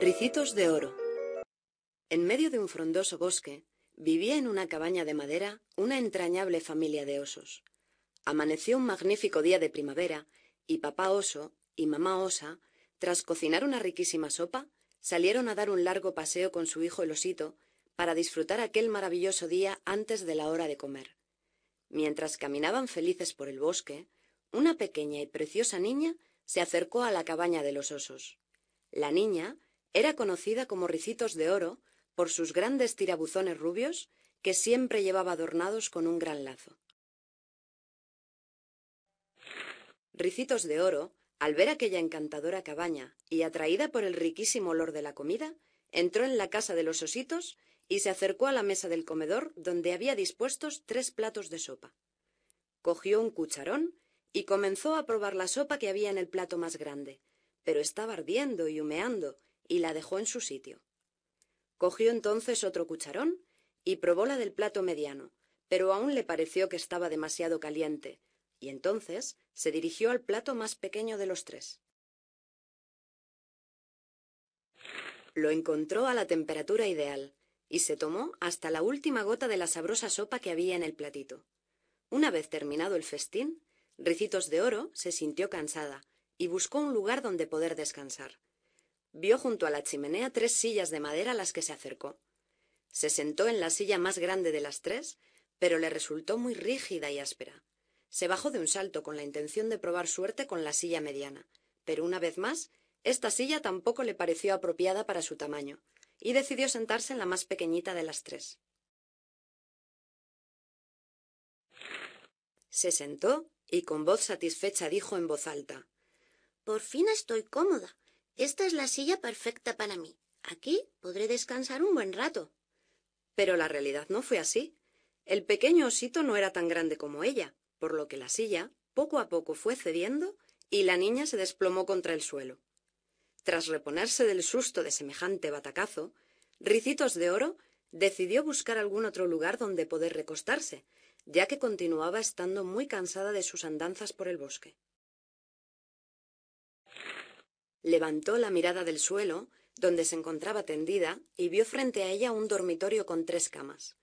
Ricitos de Oro. En medio de un frondoso bosque vivía en una cabaña de madera una entrañable familia de osos. Amaneció un magnífico día de primavera y papá oso y mamá osa, tras cocinar una riquísima sopa, salieron a dar un largo paseo con su hijo el osito para disfrutar aquel maravilloso día antes de la hora de comer. Mientras caminaban felices por el bosque, una pequeña y preciosa niña se acercó a la cabaña de los osos. La niña era conocida como Ricitos de Oro por sus grandes tirabuzones rubios que siempre llevaba adornados con un gran lazo. Ricitos de Oro, al ver aquella encantadora cabaña y atraída por el riquísimo olor de la comida, entró en la casa de los ositos y se acercó a la mesa del comedor donde había dispuestos tres platos de sopa. Cogió un cucharón y comenzó a probar la sopa que había en el plato más grande, pero estaba ardiendo y humeando y la dejó en su sitio. Cogió entonces otro cucharón y probó la del plato mediano, pero aún le pareció que estaba demasiado caliente, y entonces se dirigió al plato más pequeño de los tres. Lo encontró a la temperatura ideal, y se tomó hasta la última gota de la sabrosa sopa que había en el platito. Una vez terminado el festín, Ricitos de Oro se sintió cansada y buscó un lugar donde poder descansar. Vio junto a la chimenea tres sillas de madera a las que se acercó. Se sentó en la silla más grande de las tres, pero le resultó muy rígida y áspera. Se bajó de un salto con la intención de probar suerte con la silla mediana, pero una vez más, esta silla tampoco le pareció apropiada para su tamaño, y decidió sentarse en la más pequeñita de las tres. Se sentó y con voz satisfecha dijo en voz alta Por fin estoy cómoda esta es la silla perfecta para mí. Aquí podré descansar un buen rato. Pero la realidad no fue así. El pequeño osito no era tan grande como ella, por lo que la silla poco a poco fue cediendo y la niña se desplomó contra el suelo. Tras reponerse del susto de semejante batacazo, Ricitos de Oro decidió buscar algún otro lugar donde poder recostarse, ya que continuaba estando muy cansada de sus andanzas por el bosque. Levantó la mirada del suelo, donde se encontraba tendida, y vio frente a ella un dormitorio con tres camas.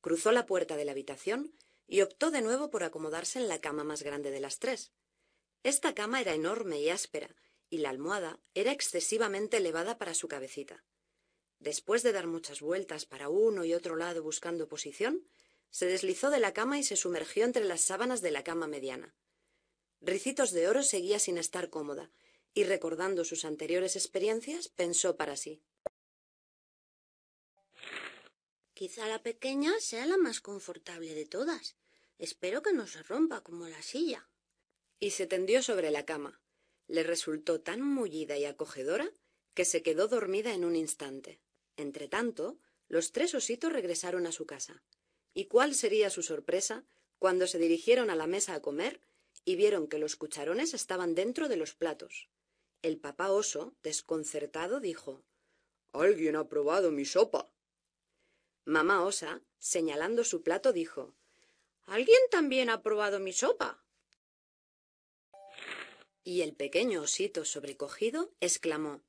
Cruzó la puerta de la habitación y optó de nuevo por acomodarse en la cama más grande de las tres. Esta cama era enorme y áspera, y la almohada era excesivamente elevada para su cabecita. Después de dar muchas vueltas para uno y otro lado buscando posición, se deslizó de la cama y se sumergió entre las sábanas de la cama mediana. Ricitos de Oro seguía sin estar cómoda, y recordando sus anteriores experiencias, pensó para sí. Quizá la pequeña sea la más confortable de todas. Espero que no se rompa como la silla. Y se tendió sobre la cama. Le resultó tan mullida y acogedora que se quedó dormida en un instante. Entretanto, los tres ositos regresaron a su casa. ¿Y cuál sería su sorpresa cuando se dirigieron a la mesa a comer y vieron que los cucharones estaban dentro de los platos? El papá oso, desconcertado, dijo, Alguien ha probado mi sopa. Mamá osa, señalando su plato, dijo, Alguien también ha probado mi sopa. Y el pequeño osito sobrecogido exclamó,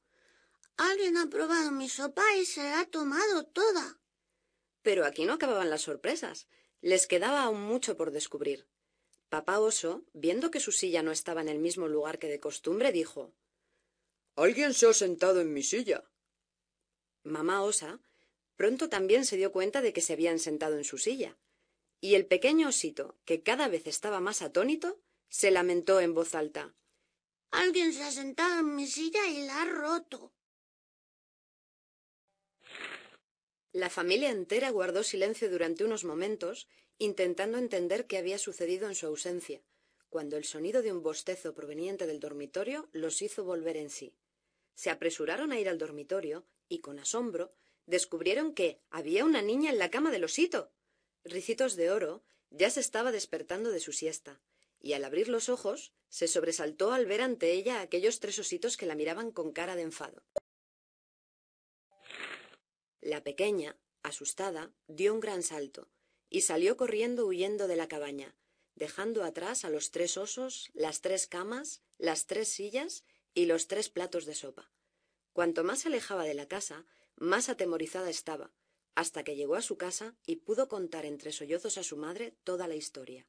Alguien ha probado mi sopa y se la ha tomado toda. Pero aquí no acababan las sorpresas. Les quedaba aún mucho por descubrir. Papá oso, viendo que su silla no estaba en el mismo lugar que de costumbre, dijo Alguien se ha sentado en mi silla. Mamá Osa pronto también se dio cuenta de que se habían sentado en su silla, y el pequeño osito, que cada vez estaba más atónito, se lamentó en voz alta. Alguien se ha sentado en mi silla y la ha roto. La familia entera guardó silencio durante unos momentos, intentando entender qué había sucedido en su ausencia, cuando el sonido de un bostezo proveniente del dormitorio los hizo volver en sí se apresuraron a ir al dormitorio y con asombro descubrieron que había una niña en la cama del osito. Ricitos de Oro ya se estaba despertando de su siesta y al abrir los ojos se sobresaltó al ver ante ella aquellos tres ositos que la miraban con cara de enfado. La pequeña, asustada, dio un gran salto y salió corriendo huyendo de la cabaña, dejando atrás a los tres osos, las tres camas, las tres sillas y los tres platos de sopa. Cuanto más se alejaba de la casa, más atemorizada estaba, hasta que llegó a su casa y pudo contar entre sollozos a su madre toda la historia.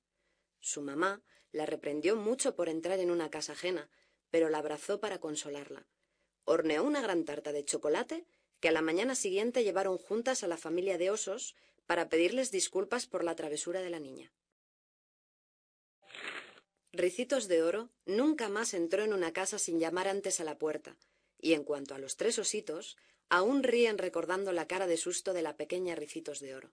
Su mamá la reprendió mucho por entrar en una casa ajena, pero la abrazó para consolarla. Horneó una gran tarta de chocolate que a la mañana siguiente llevaron juntas a la familia de osos para pedirles disculpas por la travesura de la niña. Ricitos de Oro nunca más entró en una casa sin llamar antes a la puerta, y en cuanto a los tres ositos, aún ríen recordando la cara de susto de la pequeña Ricitos de Oro.